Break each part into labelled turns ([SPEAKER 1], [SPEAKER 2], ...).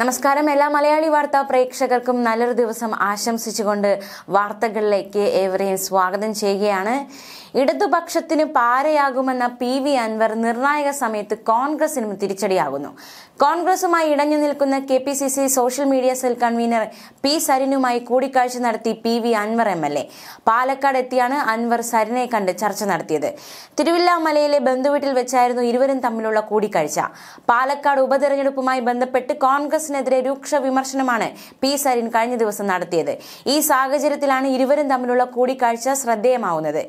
[SPEAKER 1] നമസ്കാരം എല്ലാ മലയാളി വാർത്താ പ്രേക്ഷകർക്കും നല്ലൊരു ദിവസം ആശംസിച്ചുകൊണ്ട് വാർത്തകളിലേക്ക് ഏവരെയും സ്വാഗതം ചെയ്യുകയാണ് ഇടതുപക്ഷത്തിന് പാരയാകുമെന്ന പി വി അൻവർ നിർണായക സമയത്ത് കോൺഗ്രസിനും തിരിച്ചടിയാകുന്നു കോൺഗ്രസുമായി ഇടഞ്ഞു നിൽക്കുന്ന K P C C social media cell convener P സരിനുമായി കൂടിക്കാഴ്ച നടത്തി P V Anvar M L A Palakkad എത്തിയാണ് അൻവർ സരിനെ കണ്ട് ചർച്ച നടത്തിയത് തിരുവില്ലാമലയിലെ ബന്ധുവീട്ടിൽ വെച്ചായിരുന്നു ഇരുവരും തമ്മിലുള്ള കൂടിക്കാഴ്ച പാലക്കാട് ഉപതെരഞ്ഞെടുപ്പുമായി ബന്ധപ്പെട്ട് കോൺഗ്രസ് കോൺഗ്രസിനെതിരെ രൂക്ഷ വിമർശനമാണ് പി സരിൻ കഴിഞ്ഞ ദിവസം നടത്തിയത് ഈ സാഹചര്യത്തിലാണ് ഇരുവരും തമ്മിലുള്ള കൂടിക്കാഴ്ച ശ്രദ്ധേയമാവുന്നത്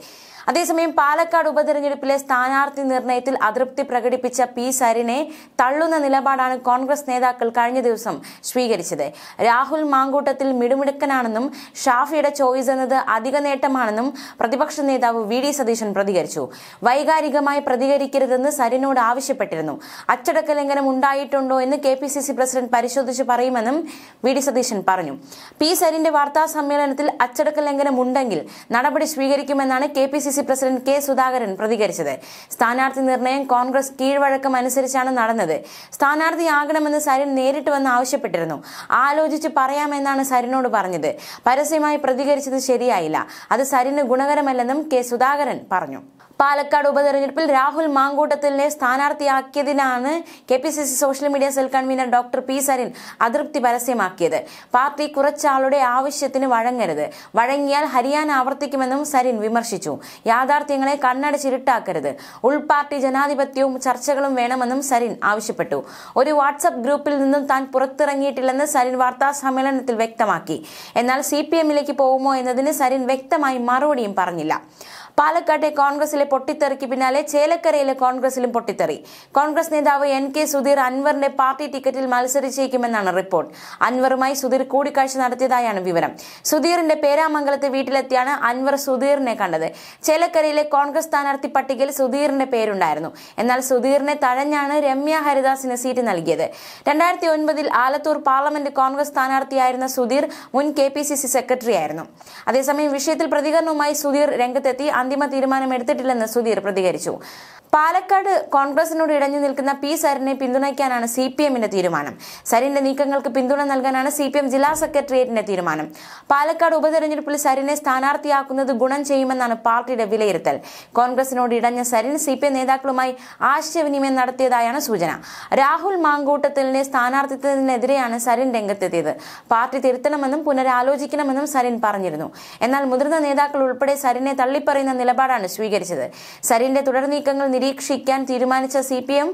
[SPEAKER 1] അതേസമയം പാലക്കാട് ഉപതെരഞ്ഞെടുപ്പിലെ സ്ഥാനാർത്ഥി നിർണയത്തിൽ അതൃപ്തി പ്രകടിപ്പിച്ച പി സരിനെ തള്ളുന്ന നിലപാടാണ് കോൺഗ്രസ് നേതാക്കൾ കഴിഞ്ഞ ദിവസം സ്വീകരിച്ചത് രാഹുൽ മാങ്കൂട്ടത്തിൽ മിടുമിടുക്കനാണെന്നും ഷാഫിയുടെ ചോയ്സ് എന്നത് അധിക നേട്ടമാണെന്നും പ്രതിപക്ഷ നേതാവ് വി ഡി സതീശൻ പ്രതികരിച്ചു വൈകാരികമായി പ്രതികരിക്കരുതെന്ന് സരിനോട് ആവശ്യപ്പെട്ടിരുന്നു അച്ചടക്ക ലംഘനം ഉണ്ടായിട്ടുണ്ടോ എന്ന് K P C C president പരിശോധിച്ച് പറയുമെന്നും വി ഡി സതീശൻ പറഞ്ഞു പി സരിന്റെ വാർത്താ സമ്മേളനത്തിൽ അച്ചടക്ക ലംഘനം ഉണ്ടെങ്കിൽ നടപടി സ്വീകരിക്കുമെന്നാണ് K P C C president K Sudhakaran പ്രതികരിച്ചത് സ്ഥാനാർത്ഥി നിർണയം കോൺഗ്രസ് കീഴ്വഴക്കം അനുസരിച്ചാണ് നടന്നത് സ്ഥാനാർത്ഥിയാകണമെന്ന് സരിൻ നേരിട്ട് വന്ന് ആവശ്യപ്പെട്ടിരുന്നു ആലോചിച്ച് പറയാമെന്നാണ് സരിനോട് പറഞ്ഞത് പരസ്യമായി പ്രതികരിച്ചത് ശരിയായില്ല അത് സരിന് ഗുണകരമല്ലെന്നും കെ സുധാകരൻ പറഞ്ഞു പാലക്കാട് ഉപതെരഞ്ഞെടുപ്പിൽ രാഹുൽ മാങ്കൂട്ടത്തിലിനെ സ്ഥാനാർത്ഥിയാക്കിയതിനാണ് K P C C social media cell convener doctor P Sarin അതൃപ്തി പരസ്യമാക്കിയത് പാർട്ടി കുറച്ചാളുടെ ആവശ്യത്തിന് വഴങ്ങരുത് വഴങ്ങിയാൽ ഹരിയാന ആവർത്തിക്കുമെന്നും സരിൻ വിമർശിച്ചു യാഥാർത്ഥ്യങ്ങളെ കണ്ണടച്ചിരുട്ടാക്കരുത് ഉൾപാർട്ടി ജനാധിപത്യവും ചർച്ചകളും വേണമെന്നും സരിൻ ആവശ്യപ്പെട്ടു ഒരു വാട്സപ്പ് ഗ്രൂപ്പിൽ നിന്നും താൻ പുറത്തിറങ്ങിയിട്ടില്ലെന്ന് സരിൻ വാർത്താ സമ്മേളനത്തിൽ വ്യക്തമാക്കി എന്നാൽ സി പി എമ്മിലേക്ക് പോകുമോ എന്നതിന് സരിൻ വ്യക്തമായി മറുപടിയും പറഞ്ഞില്ല പാലക്കാട്ടെ കോൺഗ്രസിലെ പൊട്ടിത്തെറിക്ക് പിന്നാലെ ചേലക്കരയിലെ കോൺഗ്രസിലും പൊട്ടിത്തെറി കോൺഗ്രസ് നേതാവ് എൻ കെ സുധീർ അൻവറിന്റെ പാർട്ടി ടിക്കറ്റിൽ മത്സരിച്ചേക്കുമെന്നാണ് റിപ്പോർട്ട് അൻവറുമായി സുധീർ കൂടിക്കാഴ്ച നടത്തിയതായാണ് വിവരം സുധീറിന്റെ പേരാമംഗലത്തെ വീട്ടിലെത്തിയാണ് അൻവർ സുധീറിനെ കണ്ടത് ചേലക്കരയിലെ കോൺഗ്രസ് സ്ഥാനാർത്ഥി പട്ടികയിൽ സുധീറിന്റെ പേരുണ്ടായിരുന്നു എന്നാൽ സുധീറിനെ തഴഞ്ഞാണ് രമ്യ ഹരിദാസിന് സീറ്റ് നൽകിയത് രണ്ടായിരത്തി ഒൻപതിൽ ആലത്തൂർ പാർലമെന്റ് കോൺഗ്രസ് സ്ഥാനാർത്ഥിയായിരുന്ന സുധീർ മുൻ കെ പി സി സി സെക്രട്ടറിയായിരുന്നു അതേസമയം വിഷയത്തിൽ പ്രതികരണവുമായി സുധീർ രംഗത്തെത്തി അന്തിമ തീരുമാനം എടുത്തിട്ടില്ലെന്ന് സുധീർ പ്രതികരിച്ചു പാലക്കാട് കോൺഗ്രസിനോട് ഇടഞ്ഞു നിൽക്കുന്ന പി സരിനെ പിന്തുണയ്ക്കാനാണ് സി പി എമ്മിന്റെ തീരുമാനം സരിന്റെ നീക്കങ്ങൾക്ക് പിന്തുണ നൽകാനാണ് സി പി എം ജില്ലാ സെക്രട്ടേറിയറ്റിന്റെ തീരുമാനം പാലക്കാട് ഉപതെരഞ്ഞെടുപ്പിൽ സരിനെ സ്ഥാനാർത്ഥിയാക്കുന്നത് ഗുണം ചെയ്യുമെന്നാണ് പാർട്ടിയുടെ വിലയിരുത്തൽ കോൺഗ്രസിനോട് ഇടഞ്ഞ സരിൻ സി പി എം നേതാക്കളുമായി ആശയവിനിമയം നടത്തിയതായാണ് സൂചന രാഹുൽ മാങ്കൂട്ടത്തിലിനെ സ്ഥാനാർത്ഥിത്വത്തിനെതിരെയാണ് സരിൻ രംഗത്തെത്തിയത് പാർട്ടി തിരുത്തണമെന്നും പുനരാലോചിക്കണമെന്നും സരിൻ പറഞ്ഞിരുന്നു എന്നാൽ മുതിർന്ന നേതാക്കൾ ഉൾപ്പെടെ സരിനെ തള്ളിപ്പറയുന്ന നിലപാടാണ് സ്വീകരിച്ചത് സരിന്റെ തുടർ നീക്കങ്ങൾ നിരീക്ഷിക്കാൻ തീരുമാനിച്ച സി പി എം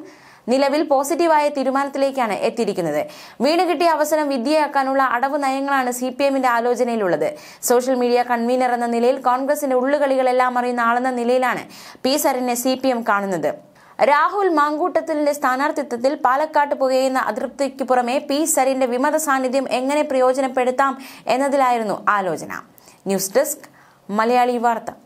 [SPEAKER 1] നിലവിൽ പോസിറ്റീവായ തീരുമാനത്തിലേക്കാണ് എത്തിയിരിക്കുന്നത് വീണ് കിട്ടിയ അവസരം വിദ്യയാക്കാനുള്ള അടവ് നയങ്ങളാണ് സി പി എമ്മിന്റെ ആലോചനയിലുള്ളത് സോഷ്യൽ മീഡിയ കൺവീനർ എന്ന നിലയിൽ കോൺഗ്രസിന്റെ ഉള്ളുകളികളെല്ലാം അറിയുന്ന ആളെന്ന നിലയിലാണ് പി സരനെ സി പി എം കാണുന്നത് രാഹുൽ മാങ്കൂട്ടത്തിലിന്റെ സ്ഥാനാർത്ഥിത്വത്തിൽ പാലക്കാട്ട് പുകയുന്ന അതൃപ്തിക്ക് പുറമെ പി സരിന്റെ വിമത സാന്നിധ്യം എങ്ങനെ പ്രയോജനപ്പെടുത്താം എന്നതിലായിരുന്നു ആലോചന ന്യൂസ് ഡെസ്ക് മലയാളി വാർത്ത